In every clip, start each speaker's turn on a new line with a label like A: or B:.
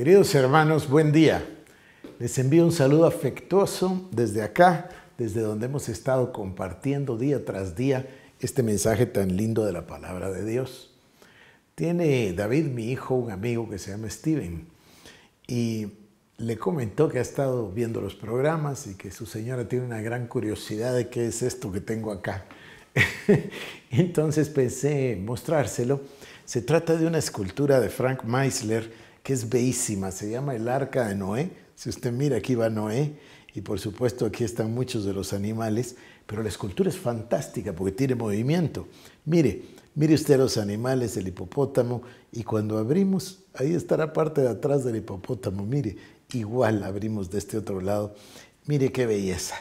A: Queridos hermanos, buen día. Les envío un saludo afectuoso desde acá, desde donde hemos estado compartiendo día tras día este mensaje tan lindo de la palabra de Dios. Tiene David, mi hijo, un amigo que se llama Steven y le comentó que ha estado viendo los programas y que su señora tiene una gran curiosidad de qué es esto que tengo acá. Entonces pensé mostrárselo. Se trata de una escultura de Frank Meisler que es bellísima, se llama el arca de Noé. Si usted mira, aquí va Noé y por supuesto aquí están muchos de los animales, pero la escultura es fantástica porque tiene movimiento. Mire, mire usted los animales, el hipopótamo, y cuando abrimos, ahí está la parte de atrás del hipopótamo, mire, igual abrimos de este otro lado, mire qué belleza.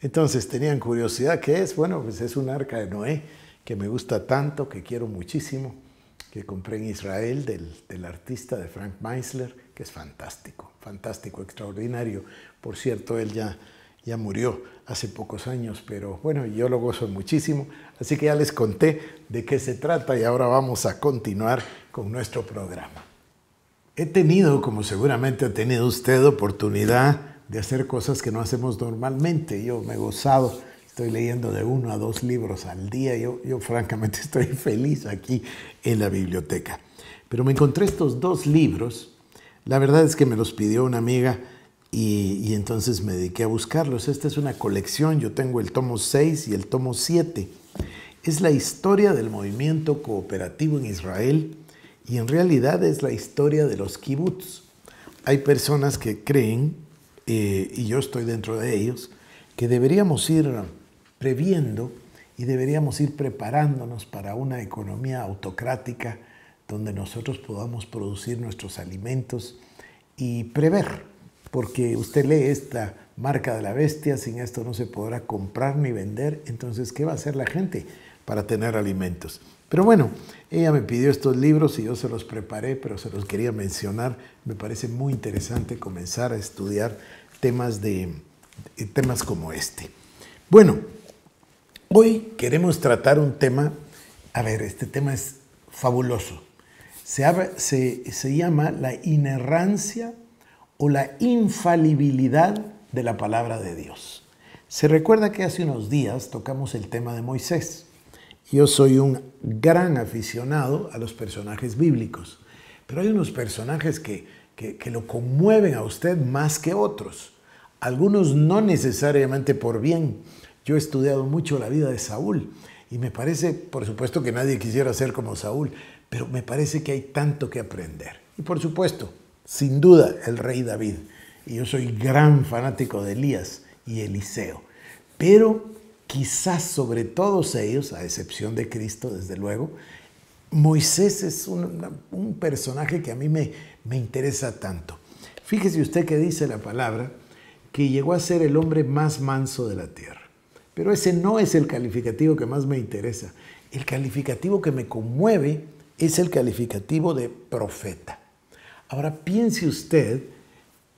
A: Entonces tenían curiosidad, ¿qué es? Bueno, pues es un arca de Noé que me gusta tanto, que quiero muchísimo que compré en Israel del, del artista de Frank Meisler, que es fantástico, fantástico, extraordinario. Por cierto, él ya, ya murió hace pocos años, pero bueno, yo lo gozo muchísimo. Así que ya les conté de qué se trata y ahora vamos a continuar con nuestro programa. He tenido, como seguramente ha tenido usted, oportunidad de hacer cosas que no hacemos normalmente. Yo me he gozado Estoy leyendo de uno a dos libros al día. Yo, yo francamente estoy feliz aquí en la biblioteca. Pero me encontré estos dos libros. La verdad es que me los pidió una amiga y, y entonces me dediqué a buscarlos. Esta es una colección. Yo tengo el tomo 6 y el tomo 7. Es la historia del movimiento cooperativo en Israel y en realidad es la historia de los kibbutz. Hay personas que creen, eh, y yo estoy dentro de ellos, que deberíamos ir previendo y deberíamos ir preparándonos para una economía autocrática donde nosotros podamos producir nuestros alimentos y prever, porque usted lee esta marca de la bestia, sin esto no se podrá comprar ni vender, entonces ¿qué va a hacer la gente para tener alimentos? Pero bueno, ella me pidió estos libros y yo se los preparé, pero se los quería mencionar. Me parece muy interesante comenzar a estudiar temas, de, temas como este. Bueno, Hoy queremos tratar un tema, a ver, este tema es fabuloso. Se, llama la inerrancia o la infalibilidad de la palabra de Dios. Se recuerda que hace unos días tocamos el tema de Moisés. Yo soy un gran aficionado a los personajes bíblicos, pero hay unos personajes que lo conmueven a usted más que otros. Algunos no necesariamente por bien, yo he estudiado mucho la vida de Saúl y me parece, por supuesto que nadie quisiera ser como Saúl, pero me parece que hay tanto que aprender. Y por supuesto, sin duda, el rey David. Y yo soy gran fanático de Elías y Eliseo. Pero quizás sobre todos ellos, a excepción de Cristo, desde luego, Moisés es un, personaje que a mí me, me interesa tanto. Fíjese usted que dice la palabra que llegó a ser el hombre más manso de la tierra. Pero ese no es el calificativo que más me interesa. El calificativo que me conmueve es el calificativo de profeta. Ahora piense usted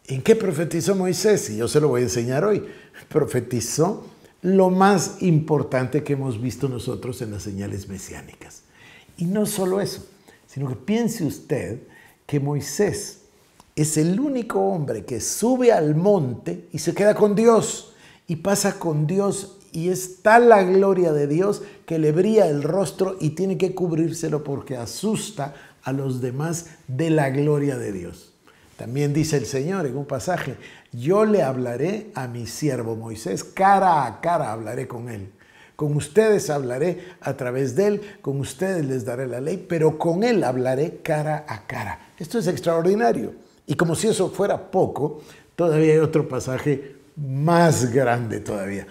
A: en qué profetizó Moisés, y yo se lo voy a enseñar hoy. Profetizó lo más importante que hemos visto nosotros en las señales mesiánicas. Y no solo eso, sino que piense usted que Moisés es el único hombre que sube al monte y se queda con Dios y pasa con Dios y está la gloria de Dios que le brilla el rostro y tiene que cubrírselo porque asusta a los demás de la gloria de Dios. También dice el Señor en un pasaje, yo le hablaré a mi siervo Moisés, cara a cara hablaré con él. Con ustedes hablaré a través de él, con ustedes les daré la ley, pero con él hablaré cara a cara. Esto es extraordinario. Y como si eso fuera poco, todavía hay otro pasaje más grande todavía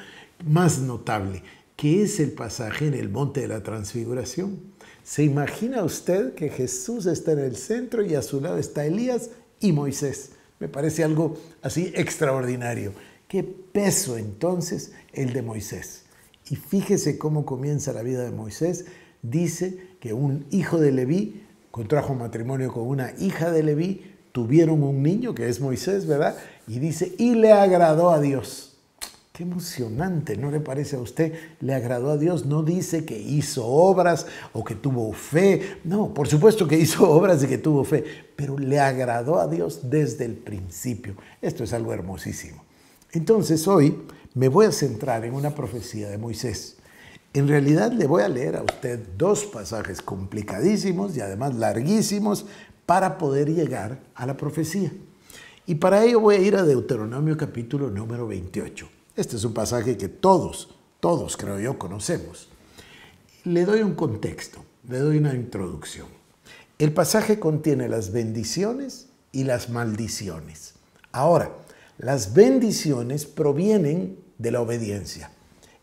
A: más notable, que es el pasaje en el monte de la transfiguración. ¿Se imagina usted que Jesús está en el centro y a su lado está Elías y Moisés? Me parece algo así extraordinario. Qué peso entonces el de Moisés. Y fíjese cómo comienza la vida de Moisés. Dice que un hijo de Leví contrajo matrimonio con una hija de Leví, tuvieron un niño que es Moisés, ¿verdad? Y dice, y le agradó a Dios. Qué emocionante, ¿no le parece a usted? Le agradó a Dios, no dice que hizo obras o que tuvo fe, no, por supuesto que hizo obras y que tuvo fe, pero le agradó a Dios desde el principio. Esto es algo hermosísimo. Entonces hoy me voy a centrar en una profecía de Moisés. En realidad le voy a leer a usted dos pasajes complicadísimos y además larguísimos para poder llegar a la profecía. Y para ello voy a ir a Deuteronomio capítulo número 28. Este es un pasaje que todos, todos creo yo, conocemos. Le doy un contexto, le doy una introducción. El pasaje contiene las bendiciones y las maldiciones. Ahora, las bendiciones provienen de la obediencia.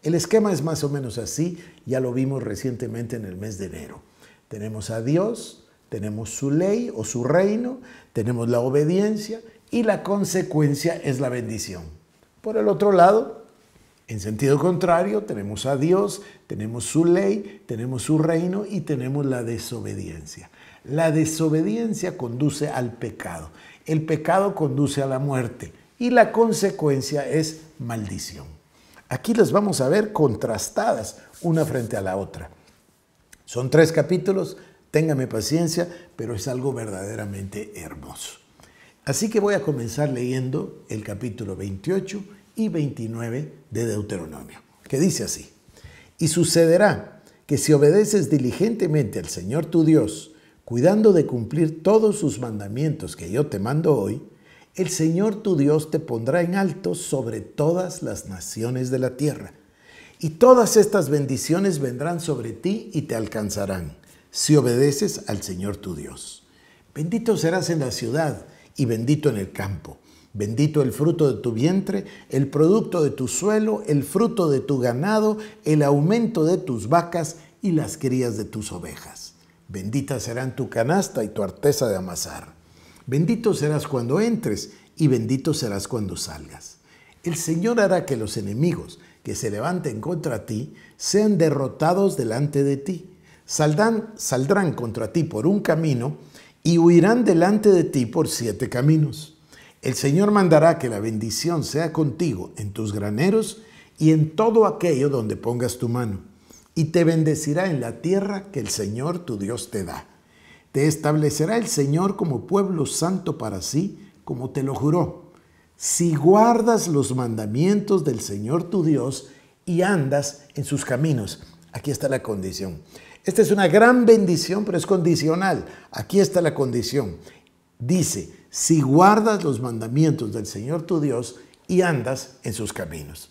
A: El esquema es más o menos así, ya lo vimos recientemente en el mes de enero. Tenemos a Dios, tenemos su ley o su reino, tenemos la obediencia y la consecuencia es la bendición. Por el otro lado, en sentido contrario, tenemos a Dios, tenemos su ley, tenemos su reino y tenemos la desobediencia. La desobediencia conduce al pecado. El pecado conduce a la muerte y la consecuencia es maldición. Aquí las vamos a ver contrastadas una frente a la otra. Son tres capítulos, téngame paciencia, pero es algo verdaderamente hermoso. Así que voy a comenzar leyendo el capítulo 28 y 29 de Deuteronomio, que dice así, y sucederá que si obedeces diligentemente al Señor tu Dios, cuidando de cumplir todos sus mandamientos que yo te mando hoy, el Señor tu Dios te pondrá en alto sobre todas las naciones de la tierra. Y todas estas bendiciones vendrán sobre ti y te alcanzarán, si obedeces al Señor tu Dios. Bendito serás en la ciudad y bendito en el campo. Bendito el fruto de tu vientre, el producto de tu suelo, el fruto de tu ganado, el aumento de tus vacas y las crías de tus ovejas. Bendita serán tu canasta y tu arteza de amasar. Bendito serás cuando entres y bendito serás cuando salgas. El Señor hará que los enemigos que se levanten contra ti sean derrotados delante de ti. saldrán contra ti por un camino y huirán delante de ti por siete caminos. El Señor mandará que la bendición sea contigo en tus graneros y en todo aquello donde pongas tu mano, y te bendecirá en la tierra que el Señor tu Dios te da. Te establecerá el Señor como pueblo santo para sí, como te lo juró. Si guardas los mandamientos del Señor tu Dios y andas en sus caminos, aquí está la condición. Esta es una gran bendición, pero es condicional. Aquí está la condición. Dice, si guardas los mandamientos del Señor tu Dios y andas en sus caminos.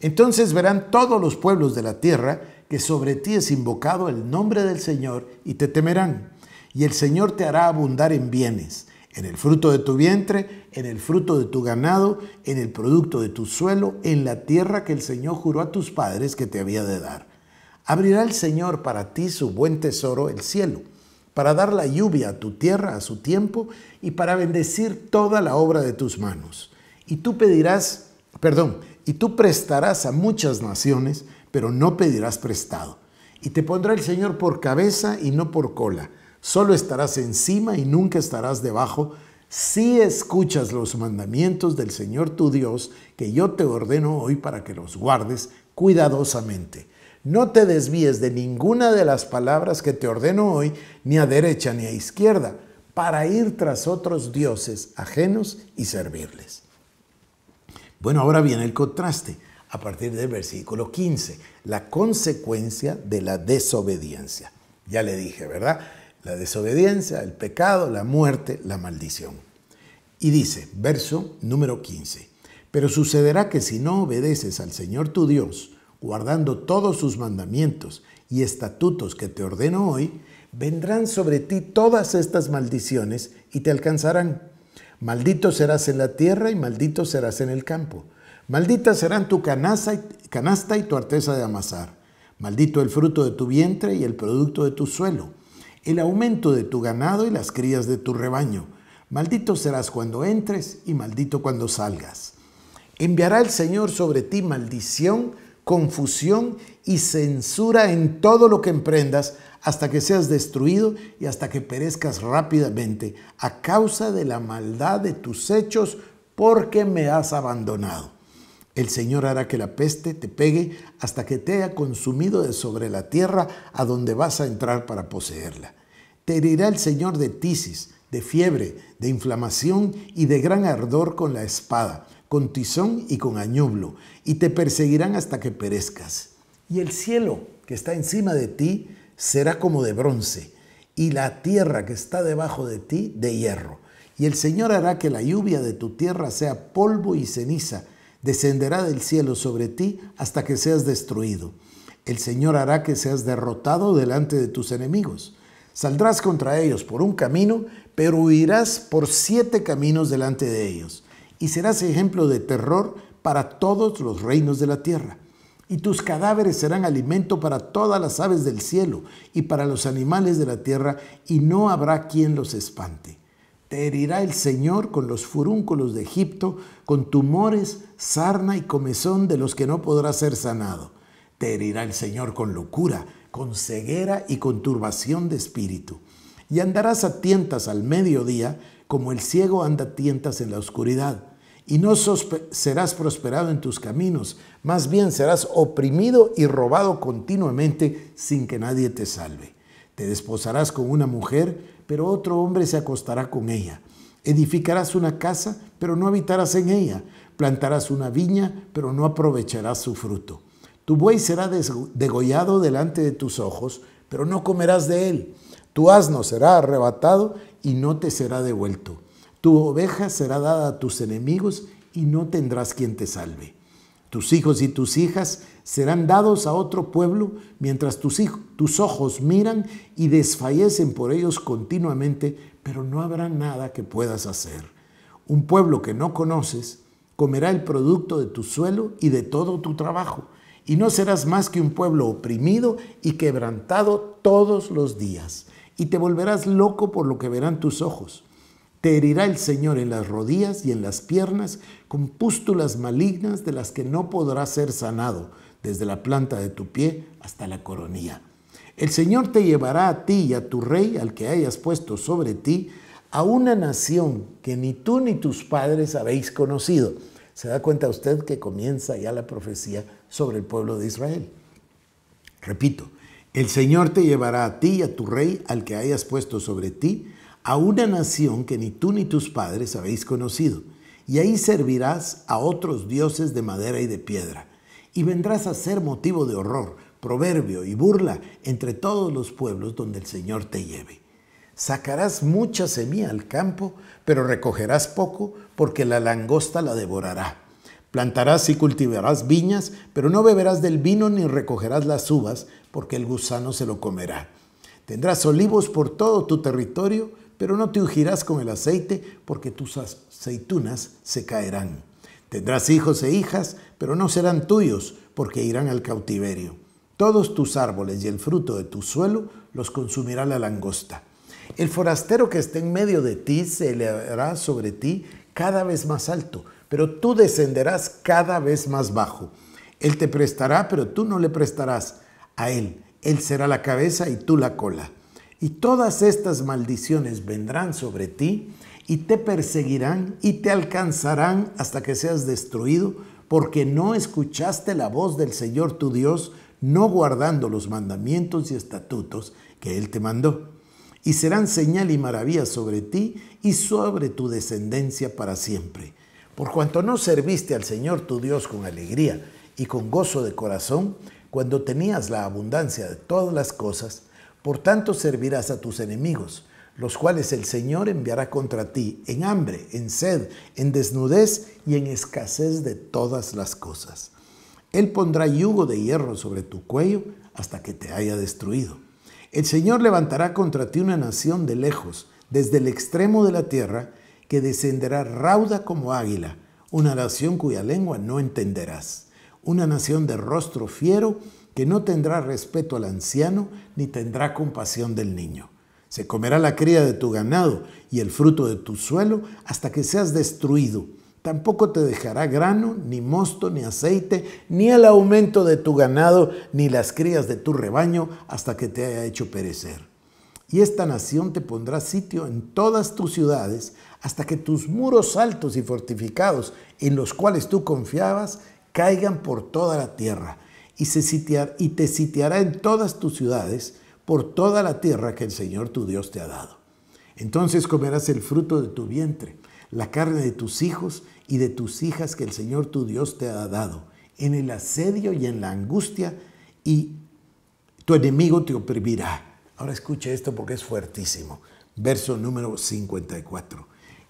A: Entonces verán todos los pueblos de la tierra que sobre ti es invocado el nombre del Señor y te temerán. Y el Señor te hará abundar en bienes, en el fruto de tu vientre, en el fruto de tu ganado, en el producto de tu suelo, en la tierra que el Señor juró a tus padres que te había de dar. Abrirá el Señor para ti su buen tesoro, el cielo para dar la lluvia a tu tierra a su tiempo y para bendecir toda la obra de tus manos. Y tú pedirás, perdón, y tú prestarás a muchas naciones, pero no pedirás prestado. Y te pondrá el Señor por cabeza y no por cola. Solo estarás encima y nunca estarás debajo si escuchas los mandamientos del Señor tu Dios que yo te ordeno hoy para que los guardes cuidadosamente. No te desvíes de ninguna de las palabras que te ordeno hoy, ni a derecha ni a izquierda, para ir tras otros dioses ajenos y servirles. Bueno, ahora viene el contraste a partir del versículo 15, la consecuencia de la desobediencia. Ya le dije, ¿verdad? La desobediencia, el pecado, la muerte, la maldición. Y dice, verso número 15, pero sucederá que si no obedeces al Señor tu Dios, guardando todos sus mandamientos y estatutos que te ordeno hoy, vendrán sobre ti todas estas maldiciones y te alcanzarán. Maldito serás en la tierra y maldito serás en el campo. Maldita serán tu canasta y, canasta y tu arteza de amasar. Maldito el fruto de tu vientre y el producto de tu suelo, el aumento de tu ganado y las crías de tu rebaño. Maldito serás cuando entres y maldito cuando salgas. Enviará el Señor sobre ti maldición confusión y censura en todo lo que emprendas hasta que seas destruido y hasta que perezcas rápidamente a causa de la maldad de tus hechos porque me has abandonado. El Señor hará que la peste te pegue hasta que te haya consumido de sobre la tierra a donde vas a entrar para poseerla. Te herirá el Señor de tisis, de fiebre, de inflamación y de gran ardor con la espada con tizón y con añublo, y te perseguirán hasta que perezcas. Y el cielo que está encima de ti será como de bronce, y la tierra que está debajo de ti de hierro. Y el Señor hará que la lluvia de tu tierra sea polvo y ceniza, descenderá del cielo sobre ti hasta que seas destruido. El Señor hará que seas derrotado delante de tus enemigos. Saldrás contra ellos por un camino, pero huirás por siete caminos delante de ellos y serás ejemplo de terror para todos los reinos de la tierra. Y tus cadáveres serán alimento para todas las aves del cielo y para los animales de la tierra, y no habrá quien los espante. Te herirá el Señor con los furúnculos de Egipto, con tumores, sarna y comezón de los que no podrá ser sanado. Te herirá el Señor con locura, con ceguera y con turbación de espíritu. Y andarás a tientas al mediodía, como el ciego anda tientas en la oscuridad, y no serás prosperado en tus caminos, más bien serás oprimido y robado continuamente sin que nadie te salve. Te desposarás con una mujer, pero otro hombre se acostará con ella. Edificarás una casa, pero no habitarás en ella. Plantarás una viña, pero no aprovecharás su fruto. Tu buey será degollado delante de tus ojos, pero no comerás de él. Tu asno será arrebatado y no te será devuelto. Tu oveja será dada a tus enemigos y no tendrás quien te salve. Tus hijos y tus hijas serán dados a otro pueblo, mientras tus, tus ojos miran y desfallecen por ellos continuamente, pero no habrá nada que puedas hacer. Un pueblo que no conoces comerá el producto de tu suelo y de todo tu trabajo, y no serás más que un pueblo oprimido y quebrantado todos los días y te volverás loco por lo que verán tus ojos. Te herirá el Señor en las rodillas y en las piernas con pústulas malignas de las que no podrás ser sanado, desde la planta de tu pie hasta la coronilla. El Señor te llevará a ti y a tu rey, al que hayas puesto sobre ti, a una nación que ni tú ni tus padres habéis conocido. Se da cuenta usted que comienza ya la profecía sobre el pueblo de Israel. Repito, el Señor te llevará a ti y a tu rey, al que hayas puesto sobre ti, a una nación que ni tú ni tus padres habéis conocido. Y ahí servirás a otros dioses de madera y de piedra. Y vendrás a ser motivo de horror, proverbio y burla entre todos los pueblos donde el Señor te lleve. Sacarás mucha semilla al campo, pero recogerás poco porque la langosta la devorará. Plantarás y cultivarás viñas, pero no beberás del vino ni recogerás las uvas, porque el gusano se lo comerá. Tendrás olivos por todo tu territorio, pero no te ungirás con el aceite, porque tus aceitunas se caerán. Tendrás hijos e hijas, pero no serán tuyos, porque irán al cautiverio. Todos tus árboles y el fruto de tu suelo los consumirá la langosta. El forastero que esté en medio de ti se elevará sobre ti cada vez más alto, pero tú descenderás cada vez más bajo. Él te prestará, pero tú no le prestarás a Él. Él será la cabeza y tú la cola. Y todas estas maldiciones vendrán sobre ti y te perseguirán y te alcanzarán hasta que seas destruido, porque no escuchaste la voz del Señor tu Dios, no guardando los mandamientos y estatutos que Él te mandó. Y serán señal y maravilla sobre ti y sobre tu descendencia para siempre por cuanto no serviste al Señor tu Dios con alegría y con gozo de corazón, cuando tenías la abundancia de todas las cosas, por tanto servirás a tus enemigos, los cuales el Señor enviará contra ti en hambre, en sed, en desnudez y en escasez de todas las cosas. Él pondrá yugo de hierro sobre tu cuello hasta que te haya destruido. El Señor levantará contra ti una nación de lejos, desde el extremo de la tierra, que descenderá rauda como águila, una nación cuya lengua no entenderás, una nación de rostro fiero que no tendrá respeto al anciano ni tendrá compasión del niño. Se comerá la cría de tu ganado y el fruto de tu suelo hasta que seas destruido. Tampoco te dejará grano, ni mosto, ni aceite, ni el aumento de tu ganado, ni las crías de tu rebaño, hasta que te haya hecho perecer. Y esta nación te pondrá sitio en todas tus ciudades hasta que tus muros altos y fortificados en los cuales tú confiabas caigan por toda la tierra y, te sitiará en todas tus ciudades por toda la tierra que el Señor tu Dios te ha dado. Entonces comerás el fruto de tu vientre, la carne de tus hijos y de tus hijas que el Señor tu Dios te ha dado, en el asedio y en la angustia, y tu enemigo te oprimirá. Ahora escucha esto porque es fuertísimo. Verso número 54.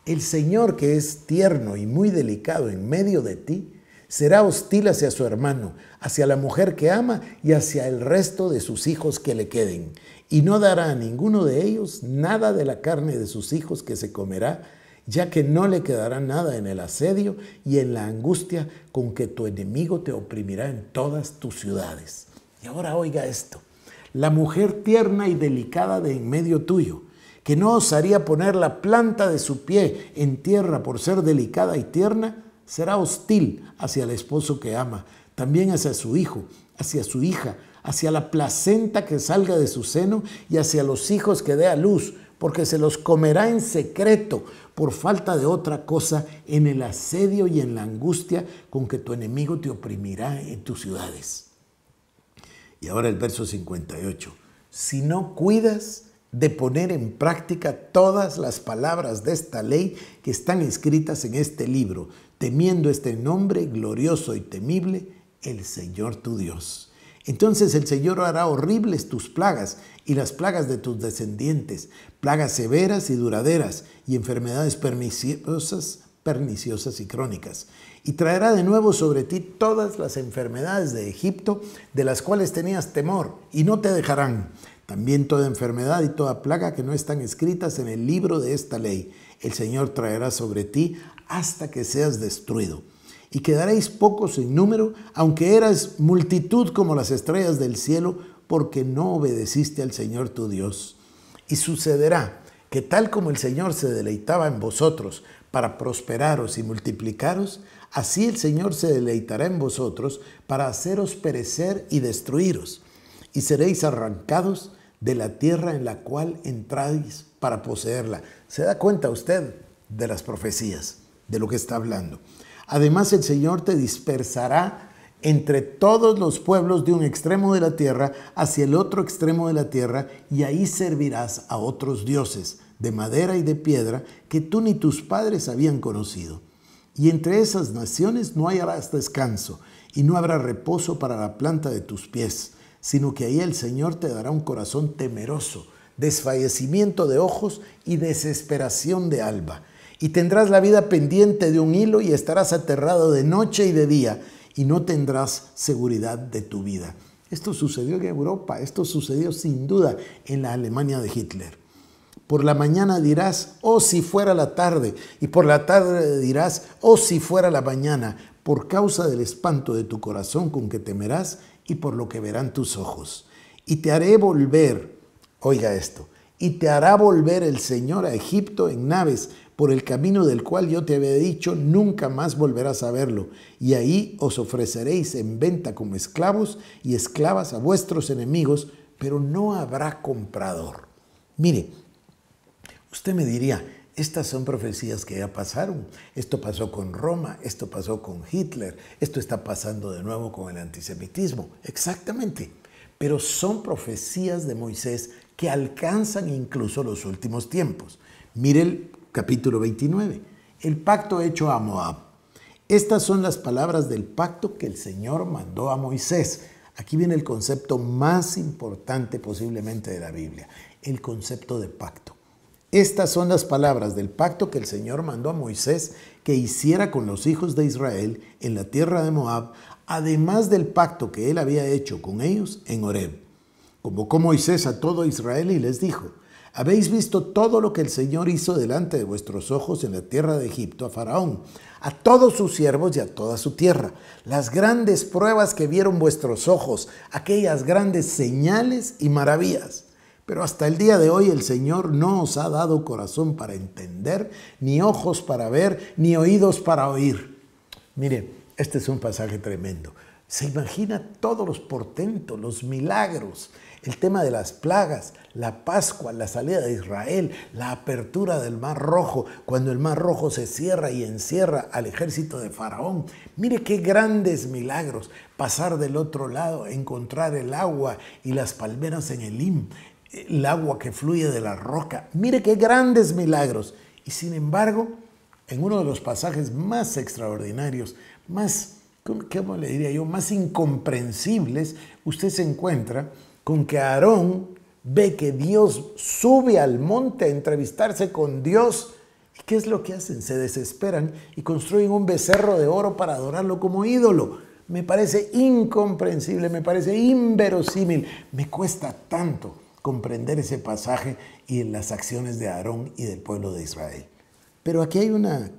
A: El Señor, que es tierno y muy delicado en medio de ti, será hostil hacia su hermano, hacia la mujer que ama y hacia el resto de sus hijos que le queden. Y no dará a ninguno de ellos nada de la carne de sus hijos que se comerá, ya que no le quedará nada en el asedio y en la angustia con que tu enemigo te oprimirá en todas tus ciudades. Y ahora oiga esto, la mujer tierna y delicada de en medio tuyo, que no osaría poner la planta de su pie en tierra por ser delicada y tierna, será hostil hacia el esposo que ama, también hacia su hijo, hacia su hija, hacia la placenta que salga de su seno y hacia los hijos que dé a luz, porque se los comerá en secreto por falta de otra cosa en el asedio y en la angustia con que tu enemigo te oprimirá en tus ciudades. Y ahora el verso 58. Si no cuidas, de poner en práctica todas las palabras de esta ley que están escritas en este libro, temiendo este nombre glorioso y temible, el Señor tu Dios. Entonces el Señor hará horribles tus plagas y las plagas de tus descendientes, plagas severas y duraderas y enfermedades perniciosas, perniciosas y crónicas. Y traerá de nuevo sobre ti todas las enfermedades de Egipto de las cuales tenías temor y no te dejarán también toda enfermedad y toda plaga que no están escritas en el libro de esta ley, el Señor traerá sobre ti hasta que seas destruido. Y quedaréis pocos en número, aunque eras multitud como las estrellas del cielo, porque no obedeciste al Señor tu Dios. Y sucederá que tal como el Señor se deleitaba en vosotros para prosperaros y multiplicaros, así el Señor se deleitará en vosotros para haceros perecer y destruiros. Y seréis arrancados de la tierra en la cual entráis para poseerla. Se da cuenta usted de las profecías, de lo que está hablando. Además el Señor te dispersará entre todos los pueblos de un extremo de la tierra hacia el otro extremo de la tierra y ahí servirás a otros dioses de madera y de piedra que tú ni tus padres habían conocido. Y entre esas naciones no hallarás descanso y no habrá reposo para la planta de tus pies sino que ahí el Señor te dará un corazón temeroso, desfallecimiento de ojos y desesperación de alba. Y tendrás la vida pendiente de un hilo y estarás aterrado de noche y de día y no tendrás seguridad de tu vida. Esto sucedió en Europa, esto sucedió sin duda en la Alemania de Hitler. Por la mañana dirás, oh si fuera la tarde, y por la tarde dirás, oh si fuera la mañana, por causa del espanto de tu corazón con que temerás y por lo que verán tus ojos. Y te haré volver, oiga esto, y te hará volver el Señor a Egipto en naves, por el camino del cual yo te había dicho, nunca más volverás a verlo. Y ahí os ofreceréis en venta como esclavos y esclavas a vuestros enemigos, pero no habrá comprador. Mire, usted me diría, estas son profecías que ya pasaron. Esto pasó con Roma, esto pasó con Hitler, esto está pasando de nuevo con el antisemitismo. Exactamente. Pero son profecías de Moisés que alcanzan incluso los últimos tiempos. Mire el capítulo 29, el pacto hecho a Moab. Estas son las palabras del pacto que el Señor mandó a Moisés. Aquí viene el concepto más importante posiblemente de la Biblia, el concepto de pacto. Estas son las palabras del pacto que el Señor mandó a Moisés que hiciera con los hijos de Israel en la tierra de Moab, además del pacto que él había hecho con ellos en Horeb. Convocó Moisés a todo Israel y les dijo, habéis visto todo lo que el Señor hizo delante de vuestros ojos en la tierra de Egipto a Faraón, a todos sus siervos y a toda su tierra, las grandes pruebas que vieron vuestros ojos, aquellas grandes señales y maravillas. Pero hasta el día de hoy el Señor no os ha dado corazón para entender, ni ojos para ver, ni oídos para oír. Mire, este es un pasaje tremendo. Se imagina todos los portentos, los milagros, el tema de las plagas, la Pascua, la salida de Israel, la apertura del Mar Rojo, cuando el Mar Rojo se cierra y encierra al ejército de Faraón. Mire qué grandes milagros, pasar del otro lado, encontrar el agua y las palmeras en el Elim, el agua que fluye de la roca. Mire qué grandes milagros. Y sin embargo, en uno de los pasajes más extraordinarios, más, ¿cómo le diría yo?, más incomprensibles, usted se encuentra con que Aarón ve que Dios sube al monte a entrevistarse con Dios. qué es lo que hacen? Se desesperan y construyen un becerro de oro para adorarlo como ídolo. Me parece incomprensible, me parece inverosímil, me cuesta tanto comprender ese pasaje y en las acciones de Aarón y del pueblo de Israel. Pero aquí hay una,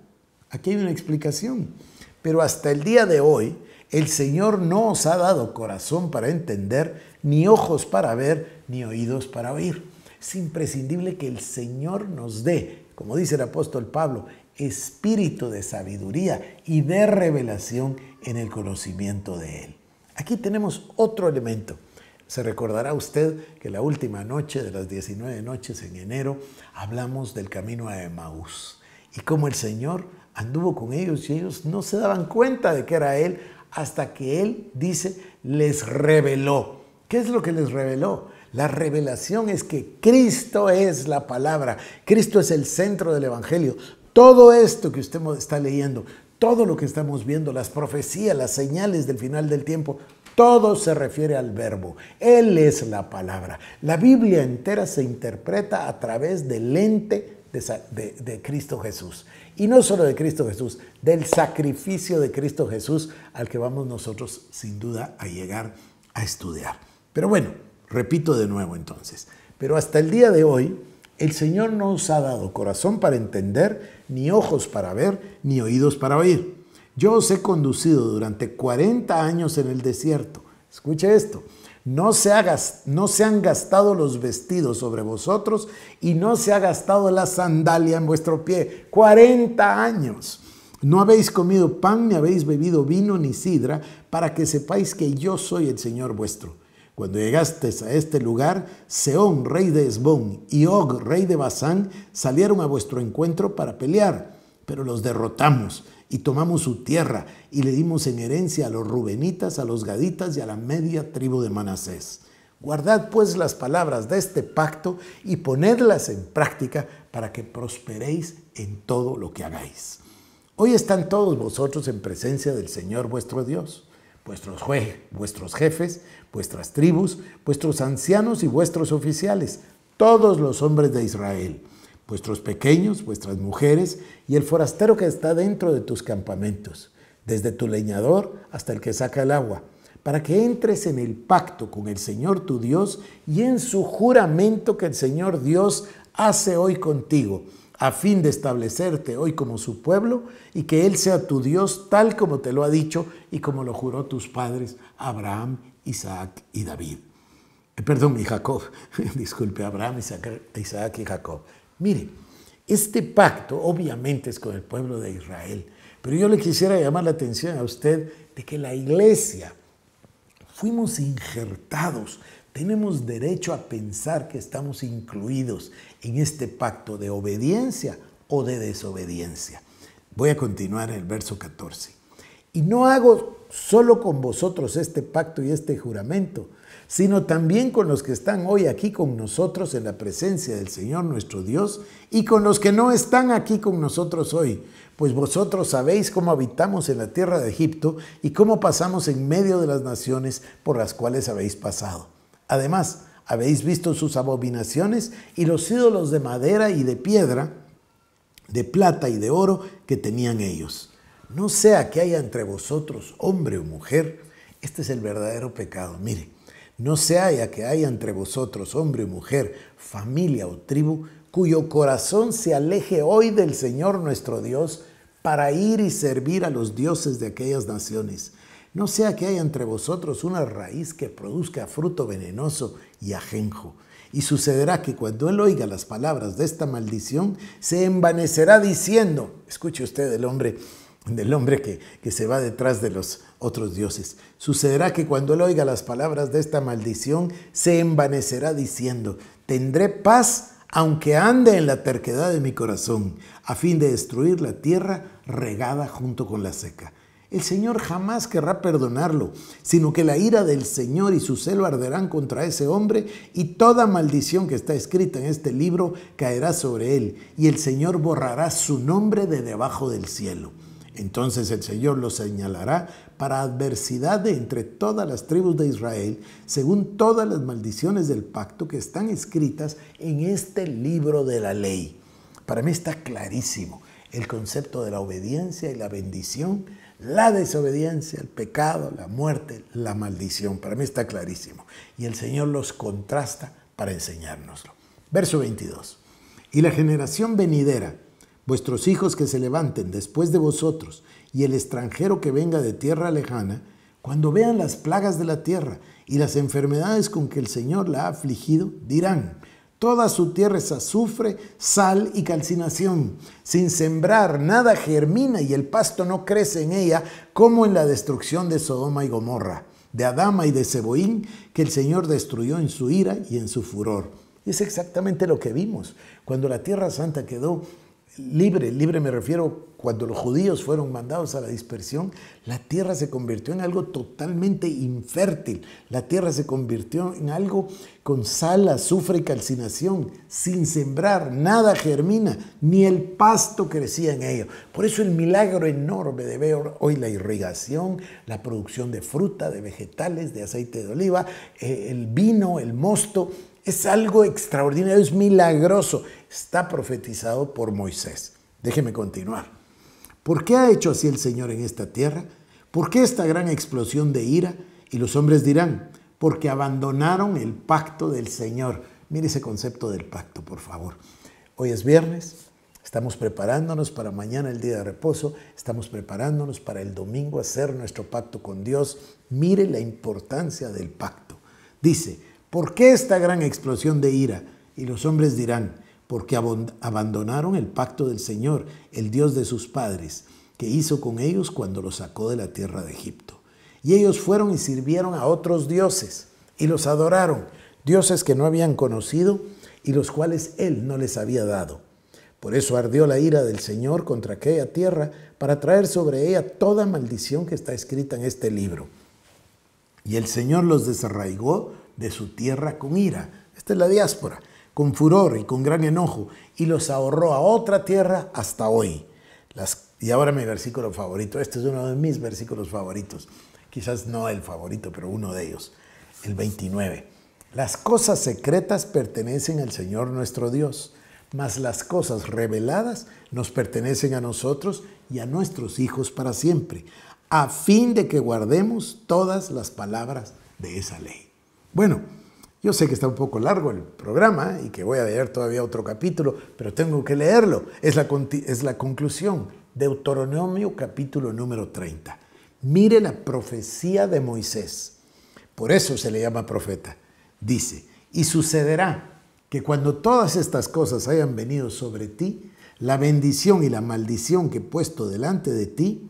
A: aquí hay una explicación. Pero hasta el día de hoy, el Señor no os ha dado corazón para entender, ni ojos para ver, ni oídos para oír. Es imprescindible que el Señor nos dé, como dice el apóstol Pablo, espíritu de sabiduría y de revelación en el conocimiento de Él. Aquí tenemos otro elemento. Se recordará usted que la última noche de las 19 noches en enero hablamos del camino a Emaús y cómo el Señor anduvo con ellos y ellos no se daban cuenta de que era Él hasta que Él, dice, les reveló. ¿Qué es lo que les reveló? La revelación es que Cristo es la palabra, Cristo es el centro del Evangelio. Todo esto que usted está leyendo, todo lo que estamos viendo, las profecías, las señales del final del tiempo, todo se refiere al verbo. Él es la palabra. La Biblia entera se interpreta a través del lente de, de, Cristo Jesús. Y no solo de Cristo Jesús, del sacrificio de Cristo Jesús al que vamos nosotros sin duda a llegar a estudiar. Pero bueno, repito de nuevo entonces. Pero hasta el día de hoy, el Señor no nos ha dado corazón para entender, ni ojos para ver, ni oídos para oír. Yo os he conducido durante 40 años en el desierto. Escuche esto. No se, han gastado los vestidos sobre vosotros y no se ha gastado la sandalia en vuestro pie. 40 años. No habéis comido pan, ni habéis bebido vino, ni sidra, para que sepáis que yo soy el Señor vuestro. Cuando llegasteis a este lugar, Seón, rey de Esbón, y Og, rey de Basán, salieron a vuestro encuentro para pelear, pero los derrotamos y tomamos su tierra y le dimos en herencia a los rubenitas, a los gaditas y a la media tribu de Manasés. Guardad pues las palabras de este pacto y ponedlas en práctica para que prosperéis en todo lo que hagáis. Hoy están todos vosotros en presencia del Señor vuestro Dios, vuestros, vuestros jefes, vuestras tribus, vuestros ancianos y vuestros oficiales, todos los hombres de Israel vuestros pequeños, vuestras mujeres y el forastero que está dentro de tus campamentos, desde tu leñador hasta el que saca el agua, para que entres en el pacto con el Señor tu Dios y en su juramento que el Señor Dios hace hoy contigo, a fin de establecerte hoy como su pueblo y que Él sea tu Dios tal como te lo ha dicho y como lo juró tus padres Abraham, Isaac y David. Eh, perdón, mi Jacob, disculpe, Abraham, Isaac y Jacob. Mire, este pacto obviamente es con el pueblo de Israel, pero yo le quisiera llamar la atención a usted de que la iglesia fuimos injertados, tenemos derecho a pensar que estamos incluidos en este pacto de obediencia o de desobediencia. Voy a continuar en el verso 14. Y no hago solo con vosotros este pacto y este juramento, sino también con los que están hoy aquí con nosotros en la presencia del Señor nuestro Dios y con los que no están aquí con nosotros hoy, pues vosotros sabéis cómo habitamos en la tierra de Egipto y cómo pasamos en medio de las naciones por las cuales habéis pasado. Además, habéis visto sus abominaciones y los ídolos de madera y de piedra, de plata y de oro que tenían ellos no sea que haya entre vosotros hombre o mujer, este es el verdadero pecado. Mire, no sea que haya entre vosotros hombre o mujer, familia o tribu, cuyo corazón se aleje hoy del Señor nuestro Dios para ir y servir a los dioses de aquellas naciones. No sea que haya entre vosotros una raíz que produzca fruto venenoso y ajenjo. Y sucederá que cuando él oiga las palabras de esta maldición, se envanecerá diciendo, escuche usted el hombre, del hombre que, se va detrás de los otros dioses. Sucederá que cuando él oiga las palabras de esta maldición, se envanecerá diciendo, tendré paz aunque ande en la terquedad de mi corazón, a fin de destruir la tierra regada junto con la seca. El Señor jamás querrá perdonarlo, sino que la ira del Señor y su celo arderán contra ese hombre y toda maldición que está escrita en este libro caerá sobre él y el Señor borrará su nombre de debajo del cielo. Entonces el Señor los señalará para adversidad de entre todas las tribus de Israel, según todas las maldiciones del pacto que están escritas en este libro de la ley. Para mí está clarísimo el concepto de la obediencia y la bendición, la desobediencia, el pecado, la muerte, la maldición. Para mí está clarísimo. Y el Señor los contrasta para enseñárnoslo. Verso 22. Y la generación venidera vuestros hijos que se levanten después de vosotros, y el extranjero que venga de tierra lejana, cuando vean las plagas de la tierra y las enfermedades con que el Señor la ha afligido, dirán, Toda su tierra es azufre, sal y calcinación. Sin sembrar, nada germina y el pasto no crece en ella, como en la destrucción de Sodoma y Gomorra, de Adama y de Seboín, que el Señor destruyó en su ira y en su furor. Es exactamente lo que vimos cuando la Tierra Santa quedó libre, libre me refiero cuando los judíos fueron mandados a la dispersión, la tierra se convirtió en algo totalmente infértil, la tierra se convirtió en algo con sal, azufre y calcinación, sin sembrar, nada germina, ni el pasto crecía en ello. Por eso el milagro enorme de ver hoy la irrigación, la producción de fruta, de vegetales, de aceite de oliva, eh, el vino, el mosto, es algo extraordinario, es milagroso. Está profetizado por Moisés. Déjeme continuar. ¿Por qué ha hecho así el Señor en esta tierra? ¿Por qué esta gran explosión de ira? Y los hombres dirán, porque abandonaron el pacto del Señor. Mire ese concepto del pacto, por favor. Hoy es viernes, Estamos preparándonos para mañana el día de reposo, estamos preparándonos para el domingo hacer nuestro pacto con Dios. Mire la importancia del pacto. Dice, ¿Por qué esta gran explosión de ira? Y los hombres dirán, porque abandonaron el pacto del Señor, el Dios de sus padres, que hizo con ellos cuando los sacó de la tierra de Egipto. Y ellos fueron y sirvieron a otros dioses y los adoraron, dioses que no habían conocido y los cuales Él no les había dado. Por eso ardió la ira del Señor contra aquella tierra para traer sobre ella toda maldición que está escrita en este libro. Y el Señor los desarraigó de su tierra con ira. Esta es la diáspora, con furor y con gran enojo, y los ahorró a otra tierra hasta hoy. Las, y ahora mi versículo favorito, este es uno de mis versículos favoritos, quizás no el favorito, pero uno de ellos, el 29. Las cosas secretas pertenecen al Señor nuestro Dios, mas las cosas reveladas nos pertenecen a nosotros y a nuestros hijos para siempre, a fin de que guardemos todas las palabras de esa ley. Bueno, yo sé que está un poco largo el programa y que voy a leer todavía otro capítulo, pero tengo que leerlo. Es la, es la conclusión. Deuteronomio capítulo número 30. Mire la profecía de Moisés. Por eso se le llama profeta. Dice, y sucederá que cuando todas estas cosas hayan venido sobre ti, la bendición y la maldición que he puesto delante de ti,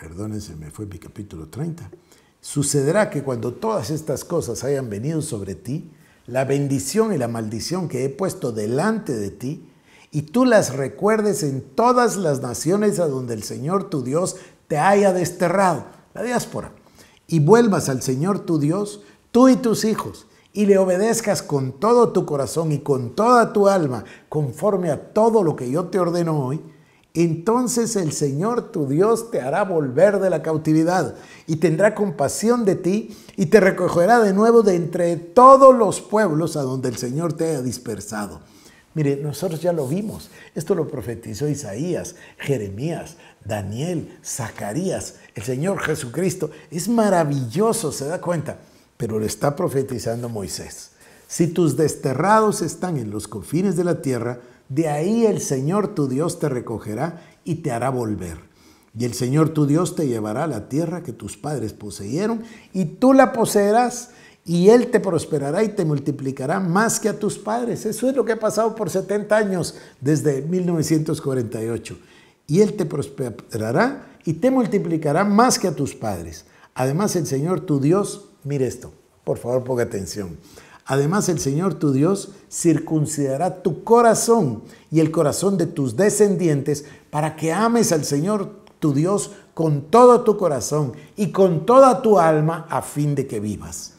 A: perdónense, me fue mi capítulo 30, Sucederá que cuando todas estas cosas hayan venido sobre ti, la bendición y la maldición que he puesto delante de ti, y tú las recuerdes en todas las naciones a donde el Señor tu Dios te haya desterrado, la diáspora, y vuelvas al Señor tu Dios, tú y tus hijos, y le obedezcas con todo tu corazón y con toda tu alma, conforme a todo lo que yo te ordeno hoy, entonces el Señor tu Dios te hará volver de la cautividad y tendrá compasión de ti y te recogerá de nuevo de entre todos los pueblos a donde el Señor te haya dispersado. Mire, nosotros ya lo vimos. Esto lo profetizó Isaías, Jeremías, Daniel, Zacarías, el Señor Jesucristo. Es maravilloso, se da cuenta. Pero lo está profetizando Moisés. Si tus desterrados están en los confines de la tierra, de ahí el Señor tu Dios te recogerá y te hará volver. Y el Señor tu Dios te llevará a la tierra que tus padres poseyeron y tú la poseerás y Él te prosperará y te multiplicará más que a tus padres. Eso es lo que ha pasado por 70 años desde 1948. Y Él te prosperará y te multiplicará más que a tus padres. Además el Señor tu Dios, mire esto, por favor ponga atención. Además el Señor tu Dios circuncidará tu corazón y el corazón de tus descendientes para que ames al Señor tu Dios con todo tu corazón y con toda tu alma a fin de que vivas.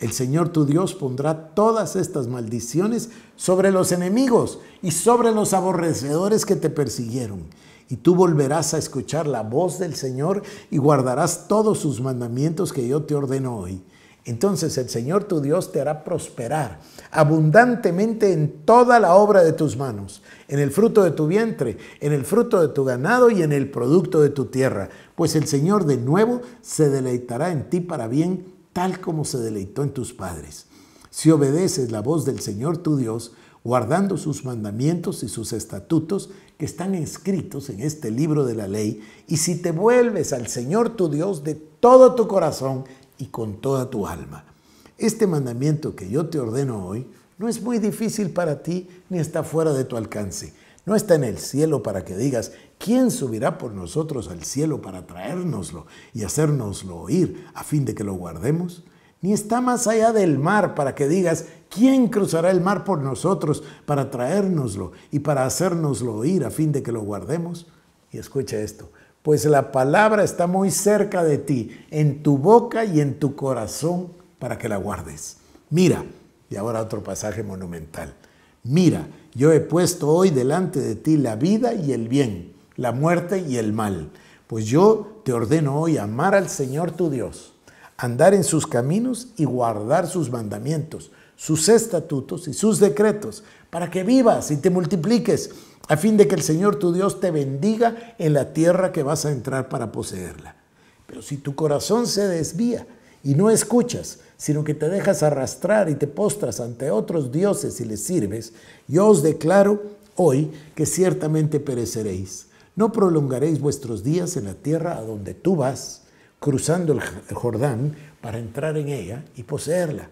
A: El Señor tu Dios pondrá todas estas maldiciones sobre los enemigos y sobre los aborrecedores que te persiguieron. Y tú volverás a escuchar la voz del Señor y guardarás todos sus mandamientos que yo te ordeno hoy. Entonces el Señor tu Dios te hará prosperar abundantemente en toda la obra de tus manos, en el fruto de tu vientre, en el fruto de tu ganado y en el producto de tu tierra, pues el Señor de nuevo se deleitará en ti para bien, tal como se deleitó en tus padres. Si obedeces la voz del Señor tu Dios, guardando sus mandamientos y sus estatutos que están escritos en este libro de la ley, y si te vuelves al Señor tu Dios de todo tu corazón, y con toda tu alma. Este mandamiento que yo te ordeno hoy no es muy difícil para ti ni está fuera de tu alcance. No está en el cielo para que digas, ¿quién subirá por nosotros al cielo para traérnoslo y hacérnoslo oír a fin de que lo guardemos? Ni está más allá del mar para que digas, ¿quién cruzará el mar por nosotros para traérnoslo y para hacérnoslo oír a fin de que lo guardemos? Y escucha esto, pues la palabra está muy cerca de ti, en tu boca y en tu corazón, para que la guardes. Mira, y ahora otro pasaje monumental. Mira, yo he puesto hoy delante de ti la vida y el bien, la muerte y el mal. Pues yo te ordeno hoy amar al Señor tu Dios, andar en sus caminos y guardar sus mandamientos sus estatutos y sus decretos, para que vivas y te multipliques, a fin de que el Señor tu Dios te bendiga en la tierra que vas a entrar para poseerla. Pero si tu corazón se desvía y no escuchas, sino que te dejas arrastrar y te postras ante otros dioses y les sirves, yo os declaro hoy que ciertamente pereceréis. No prolongaréis vuestros días en la tierra a donde tú vas, cruzando el Jordán para entrar en ella y poseerla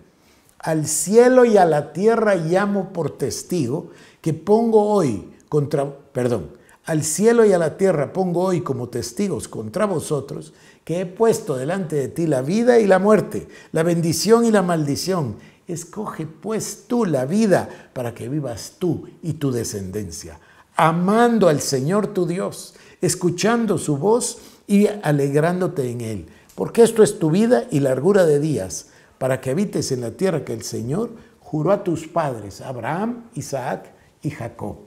A: al cielo y a la tierra llamo por testigo que pongo hoy contra, perdón, al cielo y a la tierra pongo hoy como testigos contra vosotros que he puesto delante de ti la vida y la muerte, la bendición y la maldición. Escoge pues tú la vida para que vivas tú y tu descendencia, amando al Señor tu Dios, escuchando su voz y alegrándote en él, porque esto es tu vida y largura de días para que habites en la tierra que el Señor juró a tus padres, Abraham, Isaac y Jacob.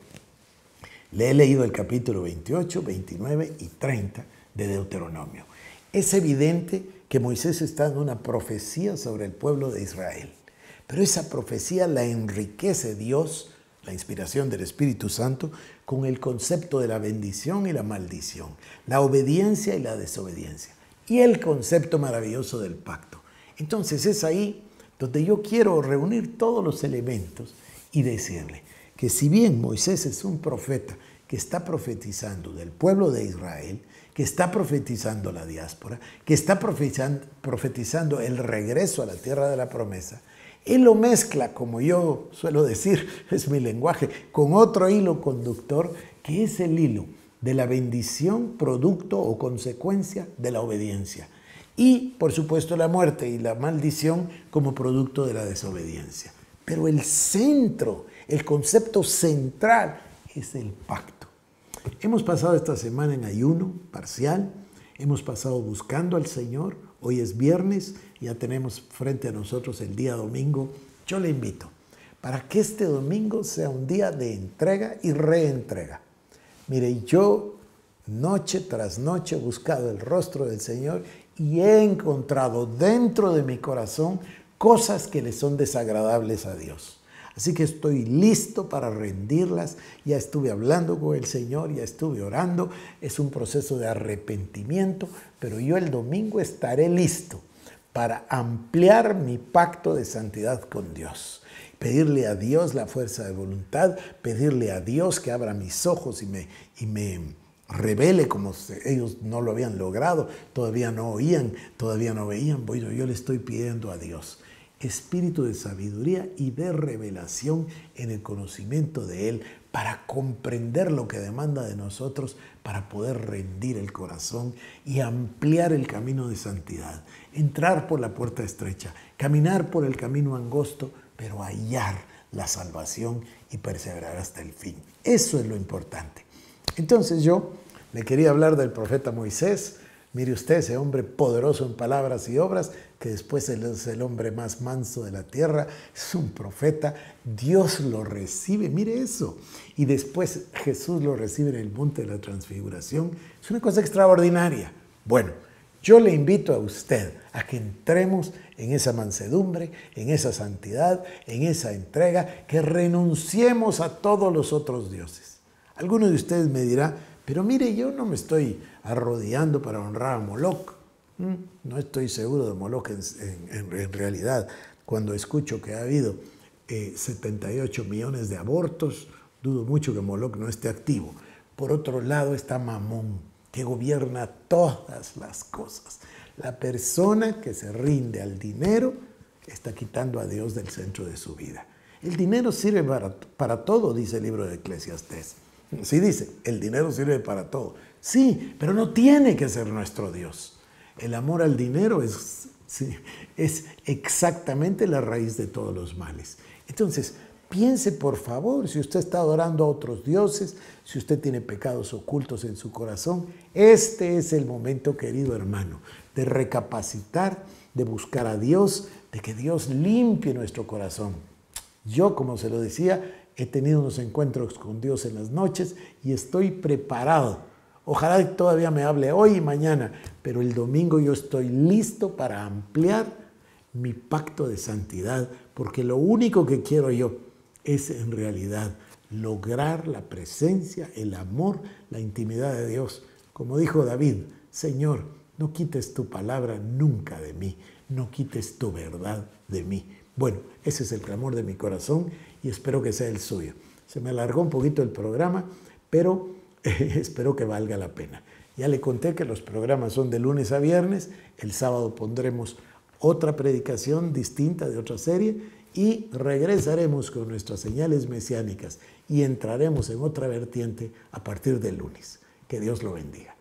A: Le he leído el capítulo 28, 29 y 30 de Deuteronomio. Es evidente que Moisés está dando una profecía sobre el pueblo de Israel, pero esa profecía la enriquece Dios, la inspiración del Espíritu Santo, con el concepto de la bendición y la maldición, la obediencia y la desobediencia, y el concepto maravilloso del pacto. Entonces es ahí donde yo quiero reunir todos los elementos y decirle que si bien Moisés es un profeta que está profetizando del pueblo de Israel, que está profetizando la diáspora, que está profetizando el regreso a la tierra de la promesa, él lo mezcla, como yo suelo decir, es mi lenguaje, con otro hilo conductor, que es el hilo de la bendición, producto o consecuencia de la obediencia y por supuesto la muerte y la maldición como producto de la desobediencia. Pero el centro, el concepto central es el pacto. Hemos pasado esta semana en ayuno parcial, hemos pasado buscando al Señor, hoy es viernes, ya tenemos frente a nosotros el día domingo. Yo le invito para que este domingo sea un día de entrega y reentrega. Mire, yo noche tras noche he buscado el rostro del Señor y he encontrado dentro de mi corazón cosas que le son desagradables a Dios. Así que estoy listo para rendirlas. Ya estuve hablando con el Señor, ya estuve orando. Es un proceso de arrepentimiento, pero yo el domingo estaré listo para ampliar mi pacto de santidad con Dios. Pedirle a Dios la fuerza de voluntad, pedirle a Dios que abra mis ojos y me, y me revele como ellos no lo habían logrado, todavía no oían, todavía no veían. Bueno, yo le estoy pidiendo a Dios espíritu de sabiduría y de revelación en el conocimiento de Él para comprender lo que demanda de nosotros, para poder rendir el corazón y ampliar el camino de santidad, entrar por la puerta estrecha, caminar por el camino angosto, pero hallar la salvación y perseverar hasta el fin. Eso es lo importante. Entonces yo le quería hablar del profeta Moisés. Mire usted, ese hombre poderoso en palabras y obras, que después es el hombre más manso de la tierra, es un profeta, Dios lo recibe, mire eso. Y después Jesús lo recibe en el monte de la transfiguración. Es una cosa extraordinaria. Bueno, yo le invito a usted a que entremos en esa mansedumbre, en esa santidad, en esa entrega, que renunciemos a todos los otros dioses. Alguno de ustedes me dirá, pero mire, yo no me estoy arrodillando para honrar a Moloch. No estoy seguro de Moloch en, realidad. Cuando escucho que ha habido 78 eh, millones de abortos, dudo mucho que Moloch no esté activo. Por otro lado está Mamón, que gobierna todas las cosas. La persona que se rinde al dinero está quitando a Dios del centro de su vida. El dinero sirve para, para todo, dice el libro de Eclesiastes. Sí dice, el dinero sirve para todo. Sí, pero no tiene que ser nuestro Dios. El amor al dinero es, es exactamente la raíz de todos los males. Entonces, piense por favor, si usted está adorando a otros dioses, si usted tiene pecados ocultos en su corazón, este es el momento, querido hermano, de recapacitar, de buscar a Dios, de que Dios limpie nuestro corazón. Yo, como se lo decía, He tenido unos encuentros con Dios en las noches y estoy preparado. Ojalá todavía me hable hoy y mañana, pero el domingo yo estoy listo para ampliar mi pacto de santidad, porque lo único que quiero yo es en realidad lograr la presencia, el amor, la intimidad de Dios. Como dijo David, Señor, no quites tu palabra nunca de mí, no quites tu verdad de mí. Bueno, ese es el clamor de mi corazón y espero que sea el suyo. Se me alargó un poquito el programa, pero eh, espero que valga la pena. Ya le conté que los programas son de lunes a viernes, el sábado pondremos otra predicación distinta de otra serie y regresaremos con nuestras señales mesiánicas y entraremos en otra vertiente a partir del lunes. Que Dios lo bendiga.